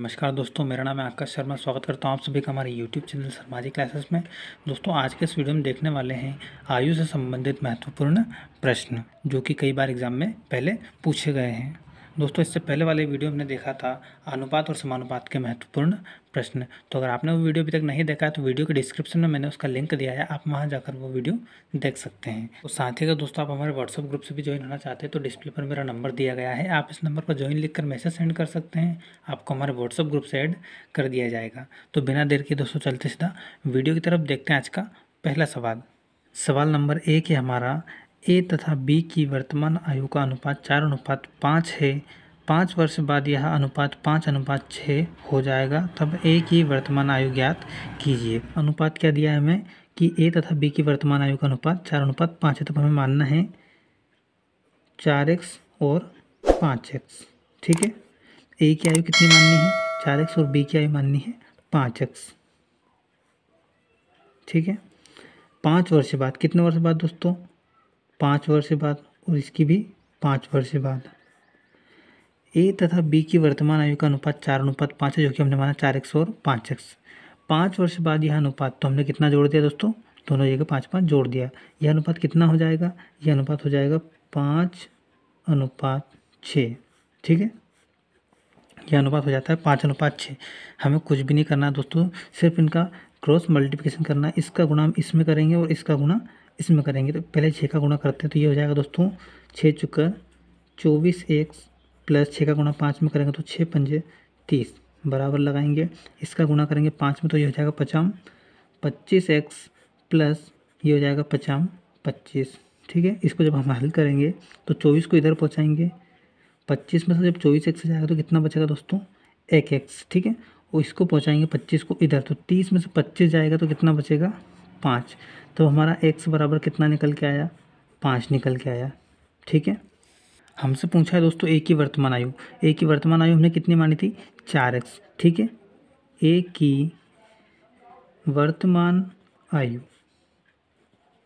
नमस्कार दोस्तों मेरा नाम है आकाश शर्मा स्वागत करता हूँ आप सभी का हमारे यूट्यूब चैनल शर्माजी क्लासेस में दोस्तों आज के इस वीडियो में देखने वाले हैं आयु से संबंधित महत्वपूर्ण प्रश्न जो कि कई बार एग्जाम में पहले पूछे गए हैं दोस्तों इससे पहले वाले वीडियो हमने देखा था अनुपात और समानुपात के महत्वपूर्ण प्रश्न तो अगर आपने वो वीडियो अभी तक नहीं देखा है तो वीडियो के डिस्क्रिप्शन में मैंने उसका लिंक दिया है आप वहाँ जाकर वो वीडियो देख सकते हैं और तो साथ ही अगर दोस्तों आप हमारे व्हाट्सअप ग्रुप से भी ज्वाइन होना चाहते हैं तो डिस्प्ले पर मेरा नंबर दिया गया है आप इस नंबर पर ज्वाइन लिख कर मैसेज सेंड कर सकते हैं आपको हमारे व्हाट्सअप ग्रुप से ऐड कर दिया जाएगा तो बिना देर के दोस्तों चलते सीधा वीडियो की तरफ देखते हैं आज का पहला सवाल सवाल नंबर एक है हमारा ए तथा बी की वर्तमान आयु का अनुपात चार अनुपात पाँच है पाँच वर्ष बाद यह अनुपात पाँच अनुपात छः हो जाएगा तब ए की वर्तमान आयु ज्ञात कीजिए अनुपात क्या दिया है हमें कि ए तथा बी की वर्तमान आयु का अनुपात चार अनुपात पाँच है तब हमें मानना है चार एक्स और पाँच एक्स ठीक है ए की आयु कितनी माननी है चार एक्स और बी की आयु माननी है पाँच एक्स ठीक है पाँच वर्ष बाद कितने वर्ष बाद दोस्तों पाँच वर्ष बाद और इसकी भी पाँच वर्ष बाद ए तथा बी की वर्तमान आयु का अनुपात चार अनुपात पाँच है जो कि हमने माना चार एक्स और पाँच एक्स पाँच वर्ष बाद यह अनुपात तो हमने कितना जोड़ दिया दोस्तों दोनों जगह पाँच पाँच जोड़ दिया यह अनुपात कितना हो जाएगा यह अनुपात हो जाएगा पाँच अनुपात छः ठीक है यह अनुपात हो जाता है पाँच अनुपात छः हमें कुछ भी नहीं करना दोस्तों सिर्फ इनका क्रॉस मल्टीप्लीकेशन करना इसका गुणा हम इसमें करेंगे और इसका गुणा इसमें करेंगे तो पहले छः का गुणा करते हैं तो ये हो जाएगा दोस्तों छः चुका चौबीस एक प्लस छः का गुणा पाँच में करेंगे तो छः पंजे तीस बराबर लगाएंगे इसका गुणा करेंगे पाँच में तो ये हो जाएगा पचाम पच्चीस एक्स प्लस ये हो जाएगा पचाम पच्चीस ठीक है इसको जब हम हल करेंगे तो चौबीस को इधर पहुँचाएंगे पच्चीस में से जब चौबीस एक्स जाएगा तो कितना बचेगा दोस्तों एक एक्स ठीक है और इसको पहुँचाएंगे पच्चीस को इधर तो तीस में से पच्चीस जाएगा तो कितना बचेगा पाँच तो हमारा एक्स बराबर कितना निकल के आया पाँच निकल के आया ठीक है हमसे पूछा है दोस्तों ए की वर्तमान आयु ए की वर्तमान आयु हमने कितनी मानी थी चार एक्स ठीक है ए की वर्तमान आयु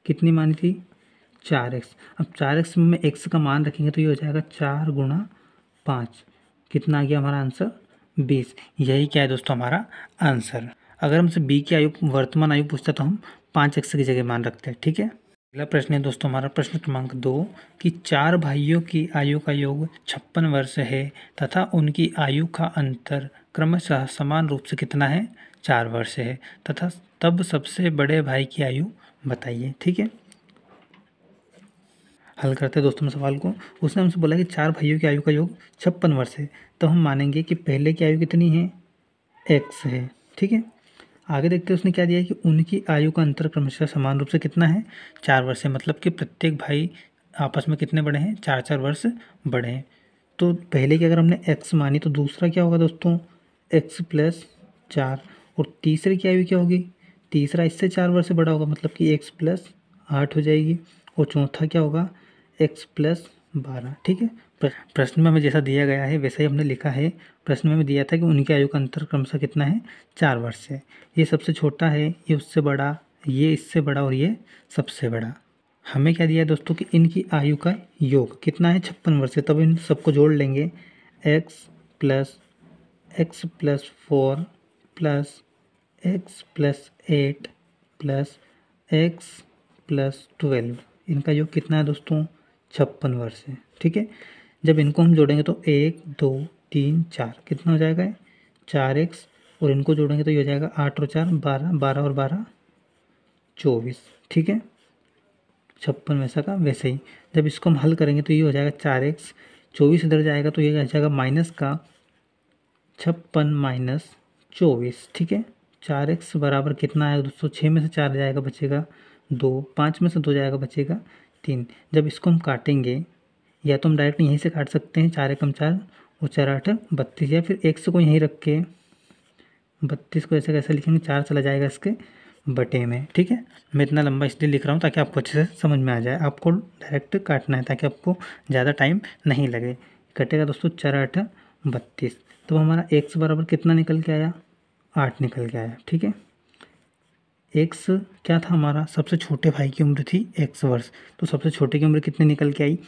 कितनी मानी थी चार एक्स अब चार एक्स में एक्स का मान रखेंगे तो ये हो जाएगा चार गुणा पाँच कितना आ गया हमारा आंसर बीस यही क्या है दोस्तों हमारा आंसर अगर हमसे बी की आयु वर्तमान आयु पूछता तो हम पाँच एक्स की जगह मान रखते हैं ठीक है अगला प्रश्न है दोस्तों हमारा प्रश्न क्रमांक दो कि चार भाइयों की आयु का योग छप्पन वर्ष है तथा उनकी आयु का अंतर क्रमशः समान रूप से कितना है चार वर्ष है तथा तब सबसे बड़े भाई की आयु बताइए ठीक है हल करते हैं दोस्तों सवाल को उसने हमसे बोला कि चार भाइयों की आयु का योग छप्पन वर्ष है तो हम मानेंगे कि पहले की आयु कितनी है एक्स है ठीक है आगे देखते हैं उसने क्या दिया है कि उनकी आयु का अंतर क्रमशः समान रूप से कितना है चार वर्ष है मतलब कि प्रत्येक भाई आपस में कितने बड़े हैं चार चार वर्ष बड़े हैं तो पहले की अगर हमने एक्स मानी तो दूसरा क्या होगा दोस्तों एक्स प्लस चार और तीसरे की आयु क्या होगी तीसरा इससे चार वर्ष बड़ा होगा मतलब कि एक्स प्लस आठ हो जाएगी और चौथा क्या होगा एक्स प्लस बारह ठीक है प्रश्न में हमें जैसा दिया गया है वैसा ही हमने लिखा है प्रश्न में हमें दिया था कि उनकी आयु का अंतर क्रमशः कितना है चार वर्ष है ये सबसे छोटा है ये उससे बड़ा ये इससे बड़ा और ये सबसे बड़ा हमें क्या दिया है दोस्तों कि इनकी आयु का योग कितना है छप्पन वर्ष है तब इन सबको जोड़ लेंगे x plus x plus four plus x plus eight plus x plus twelve इनका योग कितना है दोस्तों छप्पन वर्ष है ठीक है जब इनको हम जोड़ेंगे तो एक दो तीन चार कितना हो जाएगा चार एक्स और इनको जोड़ेंगे तो ये हो जाएगा आठ और चार बारह बारह और बारह चौबीस ठीक है छप्पन वैसा का वैसे ही जब इसको हम हल करेंगे तो ये हो जाएगा चार एक्स चौबीस इधर जाएगा तो ये आ जाएगा माइनस का छप्पन माइनस चौबीस ठीक है चार एक्स बराबर कितना आएगा दोस्तों छः में से चार जाएगा बचेगा दो पाँच में से दो जाएगा बचेगा तीन जब इसको हम काटेंगे या तो हम डायरेक्ट यहीं से काट सकते हैं चार एकम चार और चार आठ बत्तीस या फिर एक सौ को यहीं रख के बत्तीस को ऐसे कैसे लिखेंगे चार चला जाएगा इसके बटे में ठीक है मैं इतना लंबा इसलिए लिख रहा हूँ ताकि आपको अच्छे से समझ में आ जाए आपको डायरेक्ट काटना है ताकि आपको ज़्यादा टाइम नहीं लगे कटेगा दोस्तों चार आठ बत्तीस तो हमारा एक बराबर कितना निकल के आया आठ निकल के आया ठीक है एक्स क्या था हमारा सबसे छोटे भाई की उम्र थी एक्स वर्ष तो सबसे छोटे की उम्र कितनी निकल के आई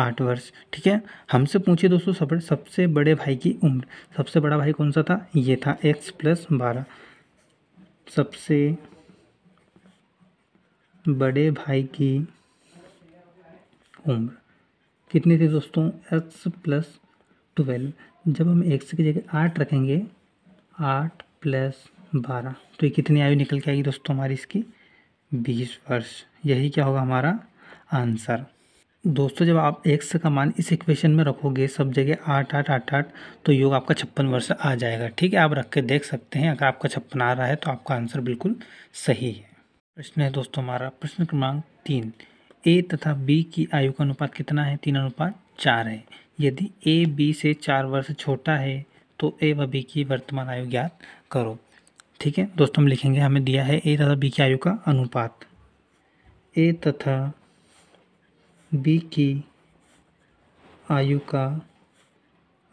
आठ वर्ष ठीक है हमसे पूछिए दोस्तों सब सबसे बड़े भाई की उम्र सबसे बड़ा भाई कौन सा था ये था एक्स प्लस बारह सबसे बड़े भाई की उम्र कितनी थी दोस्तों एक्स प्लस ट्वेल्व जब हम एक्स की जगह आठ रखेंगे आठ प्लस बारह तो ये कितनी आयु निकल के आएगी दोस्तों हमारी इसकी बीस वर्ष यही क्या होगा हमारा आंसर दोस्तों जब आप एक्स का मान इस इक्वेशन में रखोगे सब जगह आठ आठ आठ आठ तो योग आपका छप्पन वर्ष आ जाएगा ठीक है आप रख के देख सकते हैं अगर आपका छप्पन आ रहा है तो आपका आंसर बिल्कुल सही है प्रश्न है दोस्तों हमारा प्रश्न क्रमांक तीन ए तथा बी की आयु का अनुपात कितना है तीन अनुपात चार है यदि ए बी से चार वर्ष छोटा है तो ए व बी की वर्तमान आयु ज्ञात करो ठीक है दोस्तों हम लिखेंगे हमें दिया है ए तथा बी की आयु का अनुपात ए तथा बी की आयु का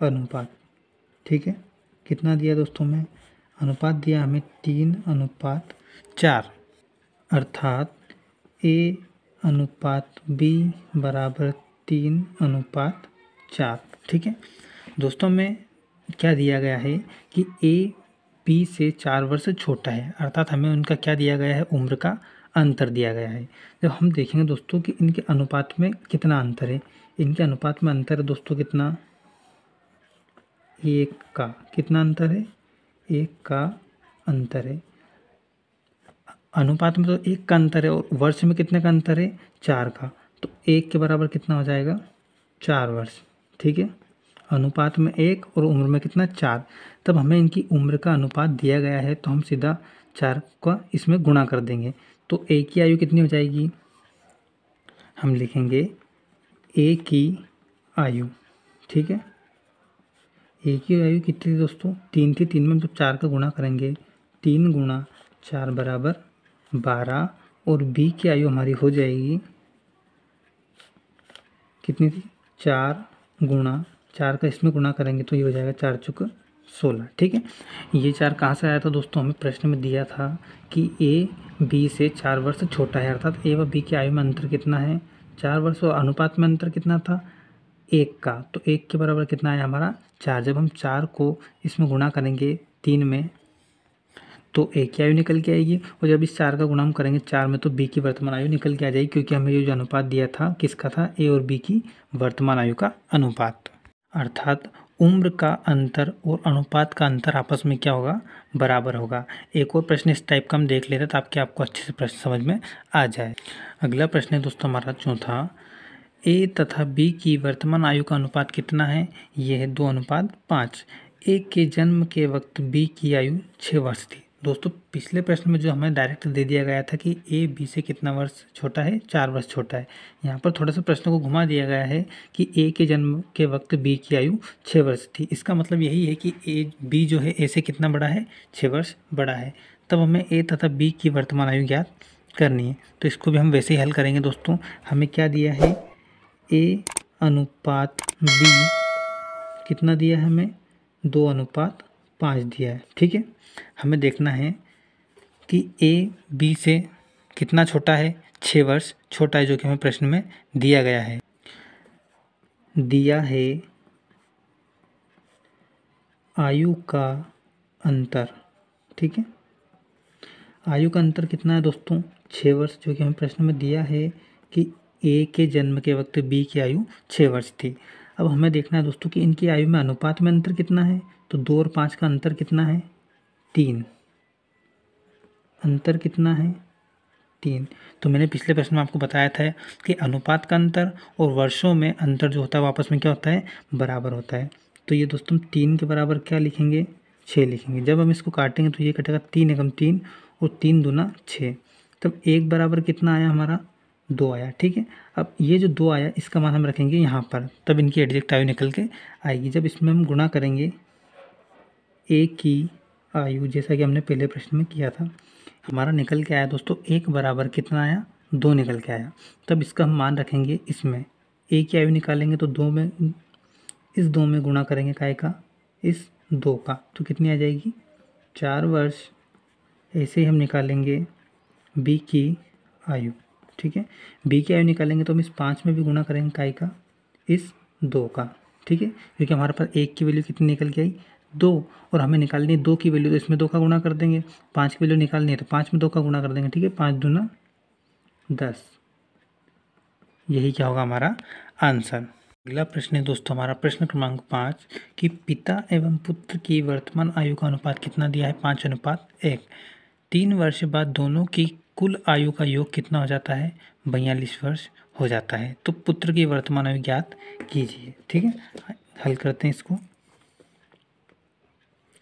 अनुपात ठीक है कितना दिया दोस्तों में अनुपात दिया हमें तीन अनुपात चार अर्थात ए अनुपात बी बराबर तीन अनुपात चार ठीक है दोस्तों में क्या दिया गया है कि ए बी से चार वर्ष छोटा है अर्थात हमें उनका क्या दिया गया है उम्र का अंतर दिया गया है जब हम देखेंगे दोस्तों कि इनके अनुपात में कितना अंतर है इनके अनुपात में अंतर है दोस्तों कितना एक का कितना अंतर है एक का अंतर है अनुपात में तो एक का अंतर है और वर्ष में कितने का अंतर है चार का तो एक के बराबर कितना हो जाएगा चार वर्ष ठीक है अनुपात में एक और उम्र में कितना चार तब हमें इनकी उम्र का अनुपात दिया गया है तो हम सीधा चार का इसमें गुणा कर देंगे तो ए की आयु कितनी हो जाएगी हम लिखेंगे ए की आयु ठीक है ए की आयु कितनी थी दोस्तों तीन थी तीन में हम जब चार का गुणा करेंगे तीन गुणा चार बराबर बारह और बी की आयु हमारी हो जाएगी कितनी थी चार गुणा चार का इसमें गुणा करेंगे तो ये हो जाएगा चार चुक सोलह ठीक है ये चार कहाँ से आया था दोस्तों हमें प्रश्न में दिया था कि ए बी से चार वर्ष छोटा है अर्थात ए व बी के आयु में अंतर कितना है चार वर्ष और अनुपात में अंतर कितना था एक का तो एक के बराबर कितना आया हमारा चार जब हम चार को इसमें गुणा करेंगे तीन में तो ए की आयु निकल के आएगी और जब इस चार का गुणा हम करेंगे चार में तो बी की वर्तमान आयु निकल के आ जाएगी क्योंकि हमें ये जो अनुपात दिया था किसका था ए और बी की वर्तमान आयु का अनुपात अर्थात उम्र का अंतर और अनुपात का अंतर आपस में क्या होगा बराबर होगा एक और प्रश्न इस टाइप का हम देख लेते हैं ताकि आपको अच्छे से प्रश्न समझ में आ जाए अगला प्रश्न है दोस्तों हमारा चौथा ए तथा बी की वर्तमान आयु का अनुपात कितना है यह है दो अनुपात पाँच ए के जन्म के वक्त बी की आयु छः वर्ष थी दोस्तों पिछले प्रश्न में जो हमें डायरेक्ट दे दिया गया था कि ए बी से कितना वर्ष छोटा है चार वर्ष छोटा है यहाँ पर थोड़ा सा प्रश्न को घुमा दिया गया है कि ए के जन्म के वक्त बी की आयु छः वर्ष थी इसका मतलब यही है कि ए बी जो है ए से कितना बड़ा है छः वर्ष बड़ा है तब हमें ए तथा बी की वर्तमान आयु ज्ञात करनी है तो इसको भी हम वैसे ही हल करेंगे दोस्तों हमें क्या दिया है ए अनुपात बी कितना दिया है हमें दो अनुपात पाँच दिया है ठीक है हमें देखना है कि ए बी से कितना छोटा है छः वर्ष छोटा है जो कि हमें प्रश्न में दिया गया है दिया है आयु का अंतर ठीक है आयु का अंतर कितना है दोस्तों छः वर्ष जो कि हमें प्रश्न में दिया है कि ए के जन्म के वक्त बी की आयु छः वर्ष थी अब हमें देखना है दोस्तों कि इनकी आयु में अनुपात में अंतर कितना है तो दो और पाँच का अंतर कितना है तीन अंतर कितना है तीन तो मैंने पिछले प्रश्न में आपको बताया था कि अनुपात का अंतर और वर्षों में अंतर जो होता है वापस में क्या होता है बराबर होता है तो ये दोस्तों तीन के बराबर क्या लिखेंगे छः लिखेंगे जब हम इसको काटेंगे तो ये कटेगा तीन एकम तीन और तीन दूना छः तब तो एक बराबर कितना आया हमारा दो आया ठीक है अब ये जो दो आया इसका मान हम रखेंगे यहाँ पर तब इनकी एडजेक्ट आयु निकल के आएगी जब इसमें हम गुणा करेंगे ए की आयु जैसा कि हमने पहले प्रश्न में किया था हमारा निकल के आया दोस्तों एक बराबर कितना आया दो निकल के आया तब इसका हम मान रखेंगे इसमें ए की आयु निकालेंगे तो दो में इस दो में गुणा करेंगे काय का इस दो का तो कितनी आ जाएगी चार वर्ष ऐसे ही हम निकालेंगे बी की आयु ठीक है बी की आयु निकालेंगे तो हम इस पाँच में भी गुणा करेंगे काय का इस दो का ठीक है क्योंकि हमारे पास एक की वैल्यू कितनी निकल के आई दो और हमें निकालनी है दो की वैल्यू तो इसमें दो का गुणा कर देंगे पाँच की वैल्यू निकालनी है तो पाँच में दो का गुणा कर देंगे ठीक है पाँच दूना दस यही क्या होगा हमारा आंसर अगला प्रश्न है दोस्तों हमारा प्रश्न क्रमांक पाँच कि पिता एवं पुत्र की वर्तमान आयु का अनुपात कितना दिया है पाँच अनुपात एक तीन वर्ष बाद दोनों की कुल आयु का योग कितना हो जाता है बयालीस वर्ष हो जाता है तो पुत्र की वर्तमान आयु ज्ञात कीजिए ठीक है हल करते हैं इसको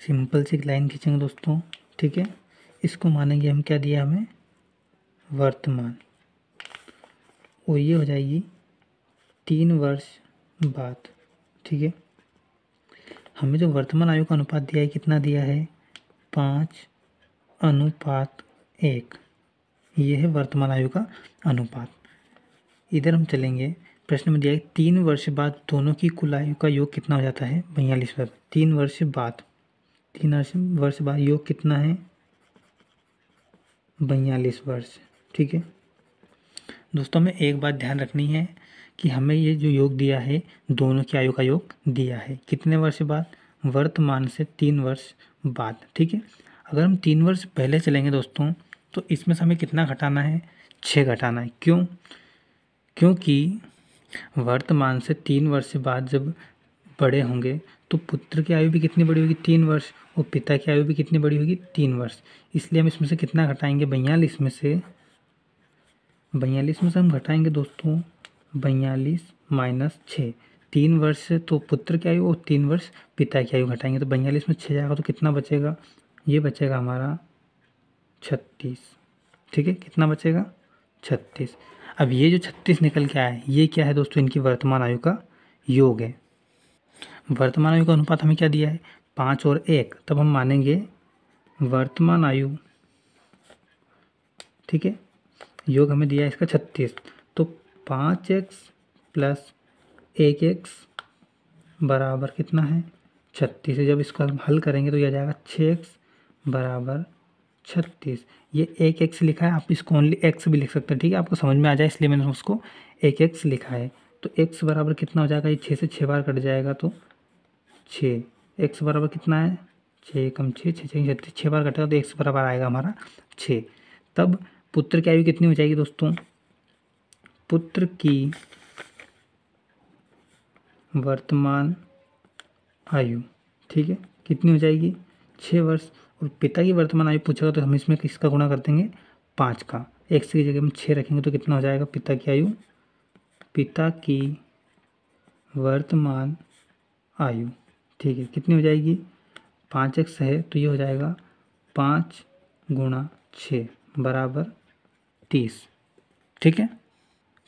सिंपल सी लाइन खींचेंगे दोस्तों ठीक है इसको मानेंगे हम क्या दिया हमें वर्तमान और ये हो जाएगी तीन वर्ष बाद ठीक है हमें जो वर्तमान आयु का अनुपात दिया है कितना दिया है पाँच अनुपात एक ये है वर्तमान आयु का अनुपात इधर हम चलेंगे प्रश्न में दिया है तीन वर्ष बाद दोनों की कुल आयु का योग कितना हो जाता है बयालीस वर्ष तीन वर्ष बाद तीन वर्ष बाद योग कितना है बयालीस वर्ष ठीक है दोस्तों हमें एक बात ध्यान रखनी है कि हमें ये जो योग दिया है दोनों की आयु का योग दिया है कितने वर्ष बाद वर्तमान से तीन वर्ष बाद ठीक है अगर हम तीन वर्ष पहले चलेंगे दोस्तों तो इसमें से हमें कितना घटाना है छः घटाना है क्यों क्योंकि वर्तमान से तीन वर्ष बाद जब बड़े होंगे तो पुत्र की आयु भी कितनी बड़ी होगी तीन वर्ष और पिता की आयु भी कितनी बड़ी होगी तीन वर्ष इसलिए हम इसमें से कितना घटाएंगे बयालीस में से बयालीस में से हम घटाएंगे दोस्तों बयालीस माइनस छः तीन वर्ष तो पुत्र की आयु और तीन वर्ष पिता की आयु घटाएंगे तो बयालीस में छः जाएगा तो कितना बचेगा ये बचेगा हमारा छत्तीस ठीक है कितना बचेगा छत्तीस अब ये जो छत्तीस निकल के आया है ये क्या है दोस्तों इनकी वर्तमान आयु का योग है वर्तमान आयु का अनुपात हमें क्या दिया है पाँच और एक तब हम मानेंगे वर्तमान आयु ठीक है योग हमें दिया है इसका छत्तीस तो पाँच एक्स प्लस एक एक्स बराबर कितना है छत्तीस जब इसको हम हल करेंगे तो यह जाएगा छः एक्स बराबर छत्तीस ये एक एक्स लिखा है आप इसको ओनली एक्स भी लिख सकते हैं ठीक है आपको समझ में आ जाए इसलिए मैंने उसको एक एक्स लिखा है तो एक्स बराबर कितना हो जाएगा ये छः से छः बार कट जाएगा तो छः एक्स बराबर कितना है छः कम छः छः छः छत्तीस छः बार घटेगा तो एक्स बराबर आएगा हमारा छः तब पुत्र की आयु कितनी हो जाएगी दोस्तों पुत्र की वर्तमान आयु ठीक है कितनी हो जाएगी छः वर्ष और पिता की वर्तमान आयु पूछेगा तो हम इसमें किसका गुणा कर देंगे पाँच का एक्स की जगह हम छः रखेंगे तो कितना हो जाएगा पिता की आयु पिता की वर्तमान आयु ठीक है कितनी हो जाएगी पाँच एक्स है तो ये हो जाएगा पाँच गुणा छः बराबर तीस ठीक है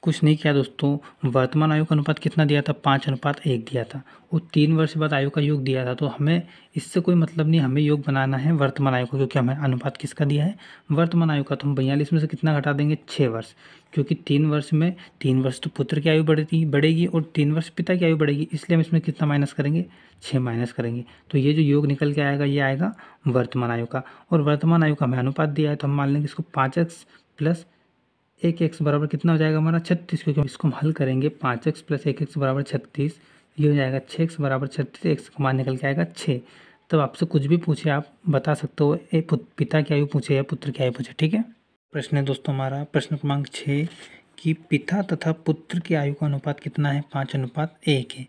कुछ नहीं किया दोस्तों वर्तमान आयु का अनुपात कितना दिया था पाँच अनुपात एक दिया था वो तीन वर्ष बाद आयु का योग दिया था तो हमें इससे कोई मतलब नहीं हमें योग बनाना है वर्तमान आयु का क्योंकि हमें अनुपात किसका दिया है वर्तमान आयु का तो हम बयालीस में से कितना घटा देंगे छः वर्ष क्योंकि तीन वर्ष में तीन वर्ष तो पुत्र की आयु बढ़ती बढ़ेगी और तीन वर्ष पिता की आयु बढ़ेगी इसलिए हम इसमें कितना माइनस करेंगे छः माइनस करेंगे तो ये जो योग निकल के आएगा ये आएगा वर्तमान आयु का और वर्तमान आयु का हमें अनुपात दिया है तो हम मान लेंगे इसको पाँच एक्स प्लस एक एक्स बराबर कितना हो जाएगा हमारा छत्तीस क्योंकि इसको हम हल करेंगे पाँच एक्स प्लस एक एक्स बराबर छत्तीस ये हो जाएगा छः एक्स बराबर छत्तीस एक्स का मान निकल के आएगा छः तो आपसे कुछ भी पूछे आप बता सकते हो ए पिता की आयु पूछे या पुत्र की आयु पूछे ठीक है प्रश्न है दोस्तों हमारा प्रश्न क्रमांक छः कि पिता तथा पुत्र की आयु का अनुपात कितना है पाँच अनुपात एक है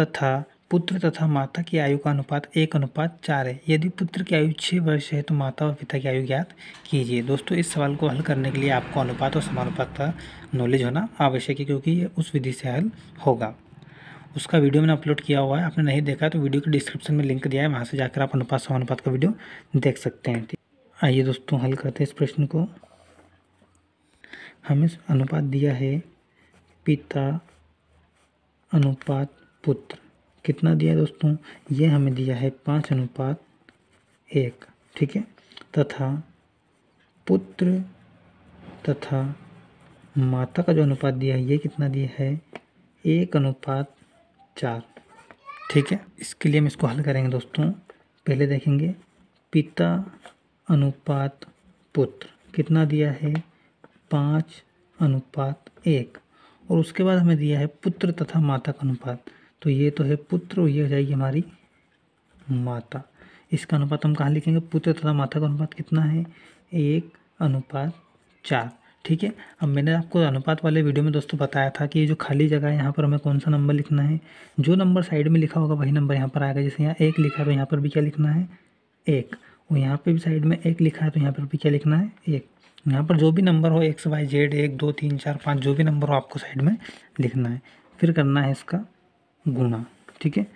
तथा पुत्र तथा माता की आयु का अनुपात एक अनुपात चार है यदि पुत्र की आयु छः वर्ष है तो माता और पिता की आयु ज्ञात कीजिए दोस्तों इस सवाल को हल करने के लिए आपको अनुपात और समानुपात का नॉलेज होना आवश्यक है क्योंकि ये उस विधि से हल होगा उसका वीडियो मैंने अपलोड किया हुआ है आपने नहीं देखा तो वीडियो के डिस्क्रिप्शन में लिंक दिया है वहाँ से जाकर आप अनुपात समानुपात का वीडियो देख सकते हैं आइए दोस्तों हल करते हैं इस प्रश्न को हमें अनुपात दिया है पिता अनुपात पुत्र कितना दिया दोस्तों ये हमें दिया है पाँच अनुपात एक ठीक है तथा पुत्र तथा माता का जो अनुपात दिया है ये कितना दिया है एक अनुपात चार ठीक है इसके लिए हम इसको हल करेंगे दोस्तों पहले देखेंगे पिता अनुपात पुत्र कितना दिया है पाँच अनुपात एक और उसके बाद हमें दिया है पुत्र तथा माता का अनुपात तो ये तो है पुत्र ये हो जाएगी हमारी माता इसका अनुपात हम कहाँ लिखेंगे पुत्र तथा माता का अनुपात कितना है एक अनुपात चार ठीक है अब मैंने आपको अनुपात वाले वीडियो में दोस्तों बताया था कि ये जो खाली जगह है यहाँ पर हमें कौन सा नंबर लिखना है जो नंबर साइड में लिखा होगा वही नंबर यहाँ पर आएगा जैसे यहाँ एक लिखा है तो यहाँ पर भी क्या लिखना है एक और यहाँ पर भी साइड में एक लिखा है तो यहाँ पर भी क्या लिखना है एक यहाँ पर जो भी नंबर हो एक्स वाई जेड एक दो तीन चार पाँच जो भी नंबर हो आपको साइड में लिखना है फिर करना है इसका गुणा ठीक है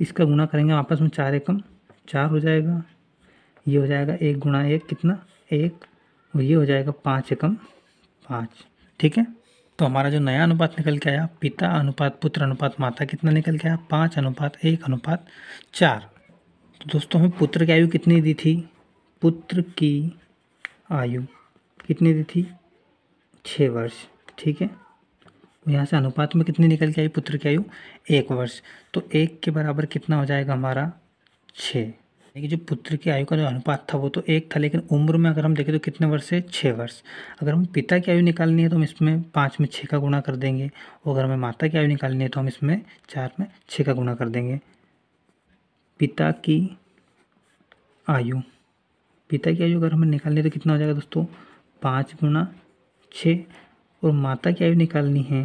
इसका गुणा करेंगे आपस में चार एकम चार हो जाएगा ये हो जाएगा एक गुणा एक कितना एक और ये हो जाएगा पाँच एकम पाँच ठीक है तो हमारा जो नया अनुपात निकल के आया पिता अनुपात पुत्र अनुपात माता कितना निकल के आया पाँच अनुपात एक अनुपात चार तो दोस्तों हमें पुत्र की आयु कितनी दी थी पुत्र की आयु कितनी दी थी छः वर्ष ठीक है यहाँ से अनुपात में कितनी निकल के आई पुत्र की आयु एक वर्ष तो एक के बराबर कितना हो जाएगा हमारा छः यानी कि जो पुत्र की आयु का जो अनुपात था वो तो एक था लेकिन उम्र में अगर हम देखें तो कितने वर्ष है छः वर्ष अगर हम पिता की आयु निकालनी है तो हम इसमें पाँच में छः का गुणा कर देंगे और अगर हमें माता की आयु निकालनी है तो हम इसमें चार में छः का गुणा कर देंगे पिता की आयु पिता की आयु अगर हमें निकालनी है तो कितना हो जाएगा दोस्तों पाँच गुणा छः और माता की आयु निकालनी है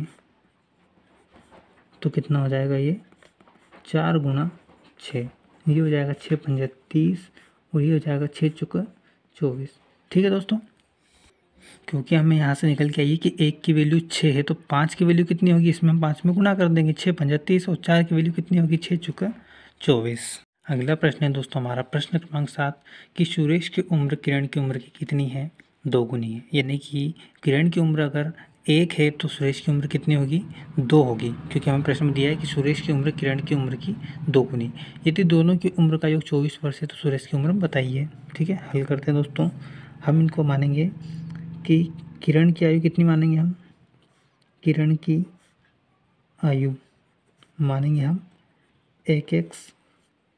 तो कितना हो जाएगा ये चार गुना छः ये हो जाएगा छः पंजे तीस और ये हो जाएगा छः चुक चौबीस ठीक है दोस्तों क्योंकि हमें यहाँ से निकल के आइए कि एक की वैल्यू छः है तो पाँच की वैल्यू कितनी होगी इसमें हम पाँच में गुना कर देंगे छः पंजा तीस और चार की वैल्यू कितनी होगी छः चुका चौबीस अगला प्रश्न है दोस्तों हमारा प्रश्न क्रमांक सात कि सुरेश की उम्र किरण की उम्र की कितनी है दो गुनी है यानी कि किरण की उम्र अगर एक है तो सुरेश की उम्र कितनी होगी दो होगी क्योंकि हमें प्रश्न में दिया है कि सुरेश की उम्र किरण की उम्र की दो गुनी यदि दोनों की उम्र का योग चौबीस वर्ष है तो सुरेश की उम्र बताइए ठीक है हल करते हैं दोस्तों हम इनको मानेंगे कि किरण की आयु कितनी मानेंगे हम किरण की आयु मानेंगे हम एक एक्स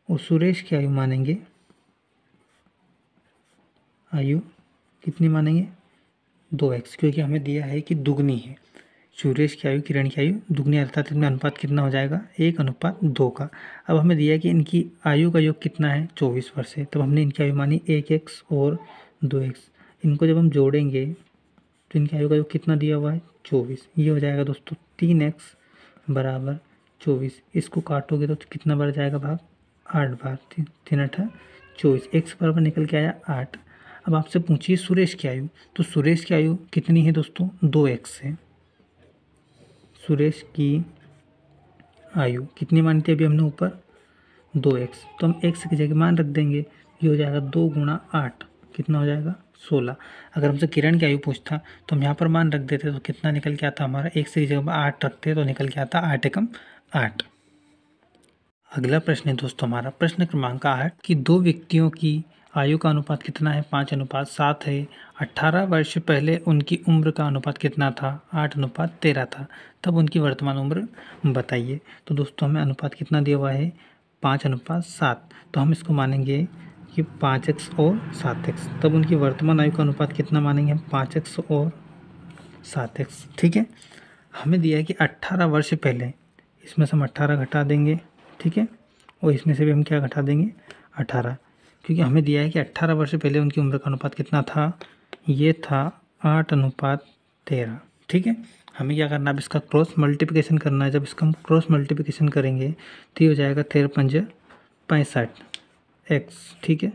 और सुरेश की आयु मानेंगे आयु कितनी मानेंगे दो एक्स क्योंकि हमें दिया है कि दुगनी है सूर्यश की आयु किरण की आयु दुगनी अर्थात इनमें अनुपात कितना हो जाएगा एक अनुपात दो का अब हमें दिया कि इनकी आयु का योग कितना है चौबीस वर्ष है तब हमने इनकी आयु मानी एक एक्स और दो एक्स इनको जब हम जोड़ेंगे तो इनकी आयु का योग कितना दिया हुआ है चौबीस ये हो जाएगा दोस्तों तीन एक्स बराबर चौबीस इसको काटोगे तो कितना बार जाएगा भाग आठ बार तीन अठा चौबीस एक्स बराबर निकल के आया आठ अब आपसे पूछिए सुरेश की आयु तो सुरेश की आयु कितनी है दोस्तों दो एक्स है सुरेश की आयु कितनी मानी थी अभी हमने ऊपर दो एक्स तो हम एक्स की जगह मान रख देंगे ये हो जाएगा दो गुणा आठ कितना हो जाएगा सोलह अगर हमसे किरण की आयु पूछता तो हम यहाँ पर मान रख देते तो कितना निकल के आता हमारा एक से जगह आठ रखते तो निकल के आता आठ एकम आठ अगला प्रश्न है दोस्तों हमारा प्रश्न क्रमांक आठ कि दो व्यक्तियों की आयु का अनुपात कितना है पाँच अनुपात सात है अट्ठारह वर्ष पहले उनकी उम्र का अनुपात कितना था आठ अनुपात तेरह था तब उनकी वर्तमान उम्र बताइए तो दोस्तों हमें अनुपात कितना दिया हुआ है पाँच अनुपात सात तो हम इसको मानेंगे कि पाँच एक्स और सात एक्स तब उनकी वर्तमान आयु का अनुपात कितना मानेंगे हम पाँच एक्स और सात एक्स ठीक है हमें दिया है कि अट्ठारह वर्ष पहले इसमें से हम अट्ठारह घटा देंगे ठीक है और इसमें से भी हम क्या घटा देंगे अठारह क्योंकि हमें दिया है कि अट्ठारह वर्ष पहले उनकी उम्र का अनुपात कितना था ये था आठ अनुपात तेरह ठीक है हमें क्या करना है अब इसका क्रॉस मल्टीप्लिकेशन करना है जब इसका हम क्रॉस मल्टीप्लिकेशन करेंगे तो ये हो जाएगा तेरह पंज पैंसठ एक्स ठीक है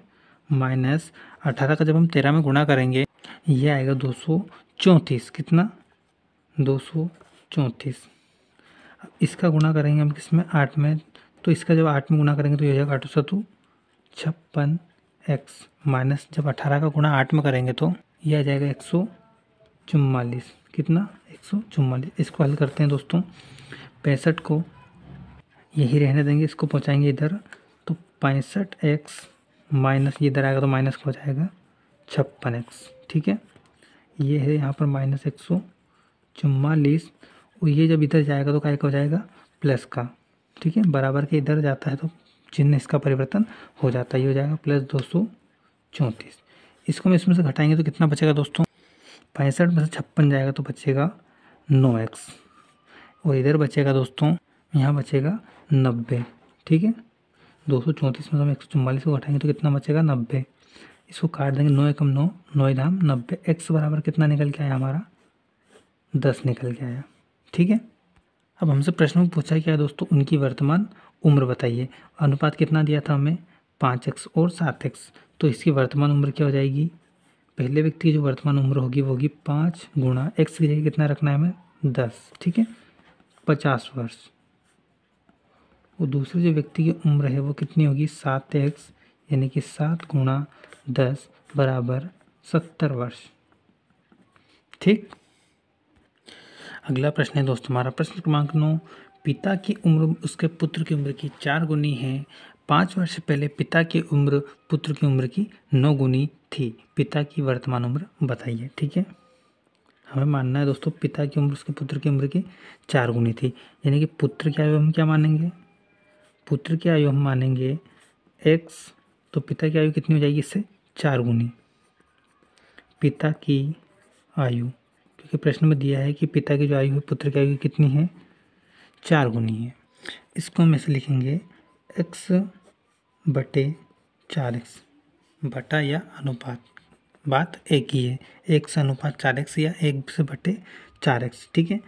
माइनस अठारह का जब हम तेरह में गुणा करेंगे ये आएगा दो सौ चौंतीस कितना दो सौ चौंतीस इसका गुणा करेंगे हम किस में आठ में तो इसका जब आठ में गुणा करेंगे तो ये हो जाएगा आठ सौ छप्पन एक्स माइनस जब अठारह का गुणा आठ में करेंगे तो ये आ जाएगा एक सौ चुम्वालीस कितना एक सौ चुम्वालीस इसको हल करते हैं दोस्तों पैंसठ को यही रहने देंगे इसको पहुँचाएंगे इधर तो पैंसठ एक्स माइनस ये इधर आएगा तो माइनस हो जाएगा छप्पन एक्स ठीक है ये है यहाँ पर माइनस एक सौ चुम्वालीस और ये जब इधर जाएगा तो क्या हो जाएगा प्लस का ठीक है बराबर के इधर जाता है तो चिन्ह इसका परिवर्तन हो जाता है ये हो जाएगा प्लस दो सौ चौंतीस इसको हम इसमें से घटाएंगे तो कितना बचेगा दोस्तों पैंसठ में से छप्पन जाएगा तो बचेगा नौ एक्स और इधर बचेगा दोस्तों यहाँ बचेगा नब्बे ठीक है दो सौ चौंतीस में हम एक सौ चौवालीस को घटाएंगे तो कितना बचेगा नब्बे इसको काट देंगे नौ एकम नौ नौ धाम नब्बे एक्स बराबर कितना निकल के आया हमारा दस निकल के आया ठीक है अब हमसे प्रश्न में पूछा क्या है दोस्तों उनकी वर्तमान उम्र बताइए अनुपात कितना दिया था हमें पाँच एक्स और सात एक्स तो इसकी वर्तमान उम्र क्या हो जाएगी पहले व्यक्ति की जो वर्तमान उम्र होगी वो होगी पाँच गुणा एक्स की जगह कितना रखना है हमें दस ठीक है पचास वर्ष और दूसरे जो व्यक्ति की उम्र है वो कितनी होगी सात एक्स यानी कि सात गुणा दस बराबर सत्तर वर्ष ठीक अगला प्रश्न है दोस्तों हमारा प्रश्न क्रमांक नौ पिता की उम्र उसके पुत्र की उम्र की चार गुनी है पाँच वर्ष पहले पिता की उम्र पुत्र की उम्र की नौ गुनी थी पिता की वर्तमान उम्र बताइए ठीक है हमें मानना है दोस्तों पिता की उम्र उसके पुत्र की उम्र की चार गुनी थी यानी कि पुत्र की आयु हम क्या मानेंगे पुत्र की आयु हम मानेंगे एक्स तो पिता की आयु कितनी हो जाएगी इससे चार गुनी पिता की आयु के प्रश्न में दिया है कि पिता की जो आयु है पुत्र की आयु कितनी है चार गुनी है इसको हम ऐसे लिखेंगे एक्स बटे चार एक्स बटा या अनुपात बात एक ही है एक से अनुपात चार एक्स या एक से बटे चार एक्स ठीक है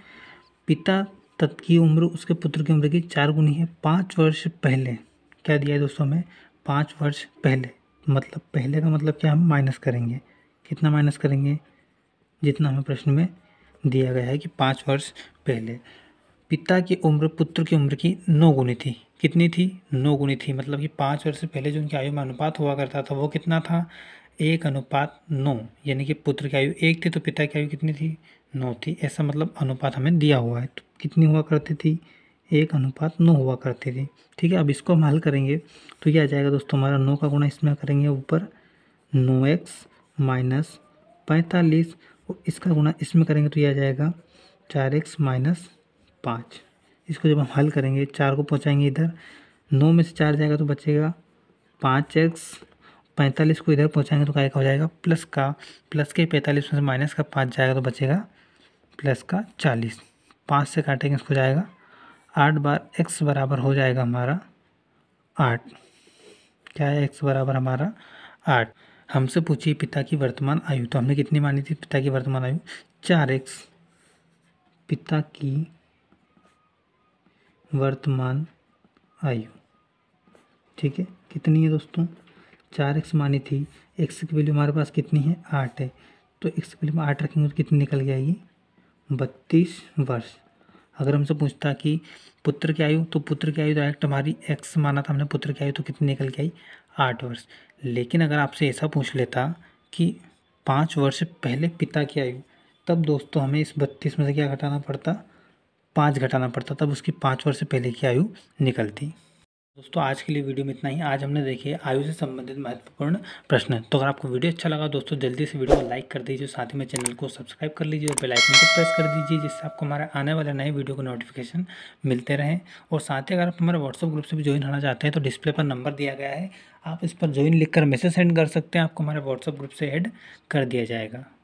पिता तत् की उम्र उसके पुत्र की उम्र की चार गुनी है पाँच वर्ष पहले क्या दिया है दोस्तों हमें पाँच वर्ष पहले मतलब पहले का मतलब क्या हम माइनस करेंगे कितना माइनस करेंगे जितना हमें प्रश्न में दिया गया है कि पाँच वर्ष पहले पिता की उम्र पुत्र की उम्र की नौ गुनी थी कितनी थी नौ गुनी थी मतलब कि पाँच वर्ष से पहले जो उनकी आयु में अनुपात हुआ करता था वो कितना था एक अनुपात नौ यानी कि पुत्र की आयु एक थी तो पिता की आयु कितनी थी नौ थी ऐसा मतलब अनुपात हमें दिया हुआ है तो कितनी हुआ करती थी एक अनुपात नौ हुआ करती थी ठीक है अब इसको हम हल करेंगे तो यह आ जाएगा दोस्तों हमारा नौ का गुणा इसमें करेंगे ऊपर नौ एक्स माइनस पैंतालीस और तो इसका गुना इसमें करेंगे तो यह आ जाएगा चार एक्स माइनस पाँच इसको जब हम हल करेंगे चार को पहुँचाएंगे इधर नौ में से चार जाएगा तो बचेगा पाँच एक्स पैंतालीस को इधर पहुँचाएंगे तो क्या हो जाएगा प्लस का प्लस के पैंतालीस में से माइनस का पाँच जाएगा तो बचेगा प्लस का चालीस पाँच से काटेंगे इसको जाएगा आठ बार एक्स बराबर हो जाएगा हमारा आठ क्या है एक्स बराबर हमारा आठ हमसे पूछिए पिता की वर्तमान आयु तो हमने कितनी मानी थी पिता की वर्तमान आयु चार एक्स पिता की वर्तमान आयु ठीक है कितनी है दोस्तों चार एक्स मानी थी एक्स की वैल्यू हमारे पास कितनी है आठ है तो एक्स की वैल्यू आठ रखेंगे तो कितनी निकल गया ये बत्तीस वर्ष अगर हमसे पूछता कि पुत्र की आयु तो पुत्र की आयु डायरेक्ट हमारी एक्स माना था हमने पुत्र की आयु तो कितनी निकल के आई आठ वर्ष लेकिन अगर आपसे ऐसा पूछ लेता कि पाँच वर्ष पहले पिता की आयु तब दोस्तों हमें इस बत्तीस में से क्या घटाना पड़ता पाँच घटाना पड़ता तब उसकी पाँच वर्ष पहले की आयु निकलती दोस्तों आज के लिए वीडियो में इतना ही आज हमने देखे आयु से संबंधित महत्वपूर्ण प्रश्न तो अगर आपको वीडियो अच्छा लगा दोस्तों जल्दी से वीडियो को लाइक कर दीजिए साथ ही में चैनल को सब्सक्राइब कर लीजिए और बेलाइकन को प्रेस कर दीजिए जिससे आपको हमारे आने वाले नए वीडियो को नोटिफिकेशन मिलते रहें और साथ ही अगर आप हमारे व्हाट्सअप ग्रुप से भी ज्वाइन होना चाहते हैं तो डिस्प्ले पर नंबर दिया गया है आप इस पर ज्वाइन लिखकर मैसेज सेंड कर सकते हैं आपको हमारे व्हाट्सअप ग्रुप से ऐड कर दिया जाएगा